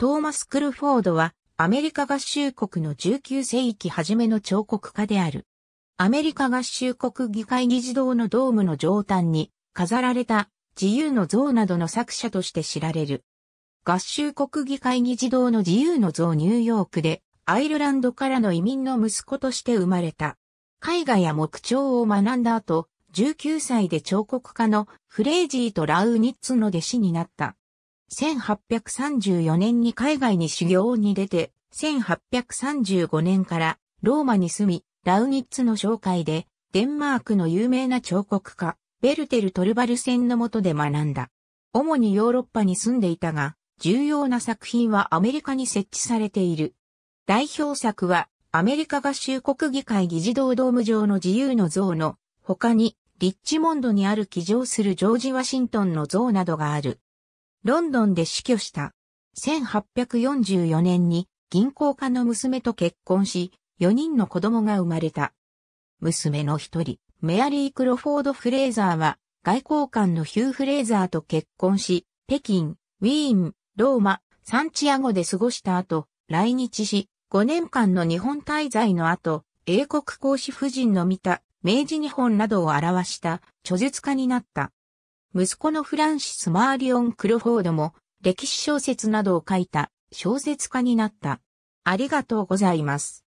トーマス・クルフォードは、アメリカ合衆国の19世紀初めの彫刻家である。アメリカ合衆国議会議事堂のドームの上端に飾られた自由の像などの作者として知られる。合衆国議会議事堂の自由の像ニューヨークでアイルランドからの移民の息子として生まれた。絵画や木彫を学んだ後、19歳で彫刻家のフレイジーとラウニッツの弟子になった。1834年に海外に修行に出て、1835年からローマに住み、ラウニッツの紹介で、デンマークの有名な彫刻家、ベルテル・トルバルセンの下で学んだ。主にヨーロッパに住んでいたが、重要な作品はアメリカに設置されている。代表作は、アメリカ合衆国議会議事堂ドーム上の自由の像の、他に、リッチモンドにある起乗するジョージ・ワシントンの像などがある。ロンドンで死去した。1844年に銀行家の娘と結婚し、4人の子供が生まれた。娘の一人、メアリー・クロフォード・フレーザーは、外交官のヒュー・フレーザーと結婚し、北京、ウィーン、ローマ、サンチアゴで過ごした後、来日し、5年間の日本滞在の後、英国公使夫人の見た、明治日本などを表した、著述家になった。息子のフランシス・マーリオン・クロフォードも歴史小説などを書いた小説家になった。ありがとうございます。